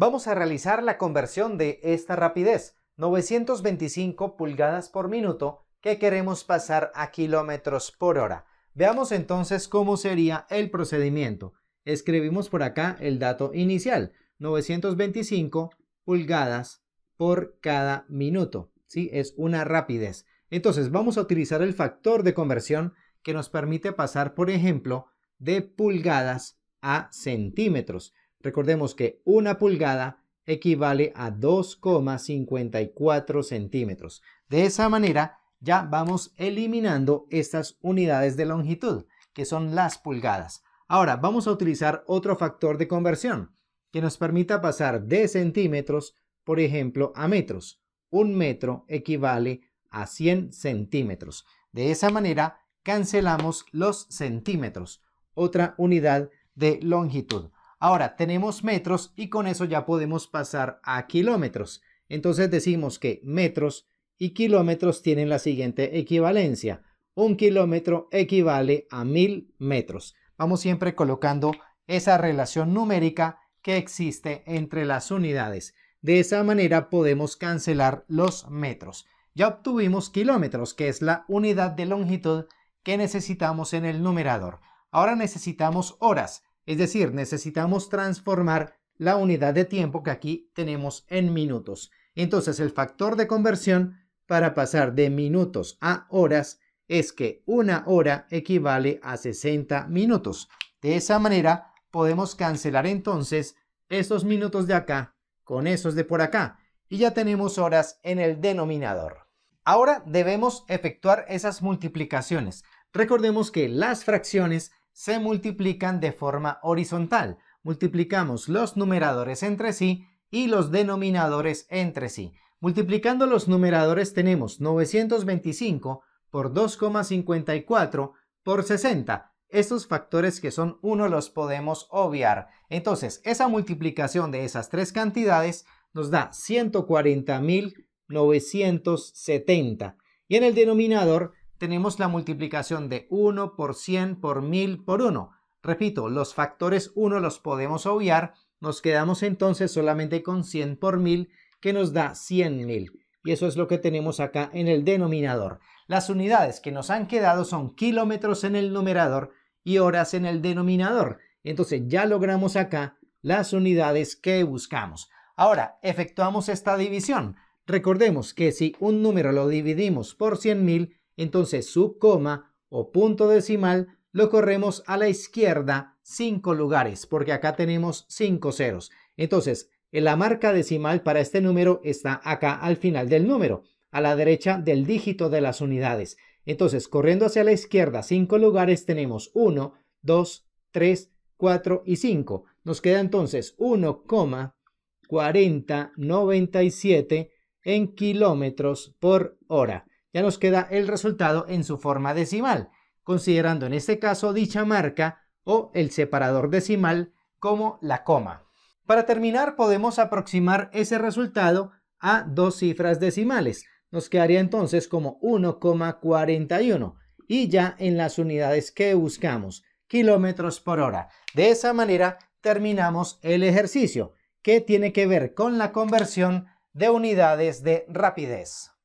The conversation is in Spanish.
Vamos a realizar la conversión de esta rapidez, 925 pulgadas por minuto, que queremos pasar a kilómetros por hora. Veamos entonces cómo sería el procedimiento. Escribimos por acá el dato inicial, 925 pulgadas por cada minuto. ¿sí? Es una rapidez. Entonces vamos a utilizar el factor de conversión que nos permite pasar, por ejemplo, de pulgadas a centímetros. Recordemos que una pulgada equivale a 2,54 centímetros. De esa manera ya vamos eliminando estas unidades de longitud, que son las pulgadas. Ahora vamos a utilizar otro factor de conversión que nos permita pasar de centímetros, por ejemplo, a metros. Un metro equivale a 100 centímetros. De esa manera cancelamos los centímetros, otra unidad de longitud. Ahora tenemos metros y con eso ya podemos pasar a kilómetros. Entonces decimos que metros y kilómetros tienen la siguiente equivalencia. Un kilómetro equivale a mil metros. Vamos siempre colocando esa relación numérica que existe entre las unidades. De esa manera podemos cancelar los metros. Ya obtuvimos kilómetros, que es la unidad de longitud que necesitamos en el numerador. Ahora necesitamos horas. Es decir, necesitamos transformar la unidad de tiempo que aquí tenemos en minutos. Entonces, el factor de conversión para pasar de minutos a horas es que una hora equivale a 60 minutos. De esa manera, podemos cancelar entonces esos minutos de acá con esos de por acá y ya tenemos horas en el denominador. Ahora debemos efectuar esas multiplicaciones. Recordemos que las fracciones se multiplican de forma horizontal. Multiplicamos los numeradores entre sí y los denominadores entre sí. Multiplicando los numeradores tenemos 925 por 2,54 por 60. Estos factores que son 1 los podemos obviar. Entonces, esa multiplicación de esas tres cantidades nos da 140.970. Y en el denominador tenemos la multiplicación de 1 por 100 por 1000 por 1. Repito, los factores 1 los podemos obviar, nos quedamos entonces solamente con 100 por 1000 que nos da 100.000. Y eso es lo que tenemos acá en el denominador. Las unidades que nos han quedado son kilómetros en el numerador y horas en el denominador. Entonces ya logramos acá las unidades que buscamos. Ahora, efectuamos esta división. Recordemos que si un número lo dividimos por 100.000, entonces su coma o punto decimal lo corremos a la izquierda 5 lugares, porque acá tenemos 5 ceros. Entonces, la marca decimal para este número está acá al final del número, a la derecha del dígito de las unidades. Entonces, corriendo hacia la izquierda 5 lugares, tenemos 1, 2, 3, 4 y 5. Nos queda entonces 1,4097 en kilómetros por hora ya nos queda el resultado en su forma decimal, considerando en este caso dicha marca o el separador decimal como la coma. Para terminar, podemos aproximar ese resultado a dos cifras decimales. Nos quedaría entonces como 1,41 y ya en las unidades que buscamos, kilómetros por hora. De esa manera terminamos el ejercicio que tiene que ver con la conversión de unidades de rapidez.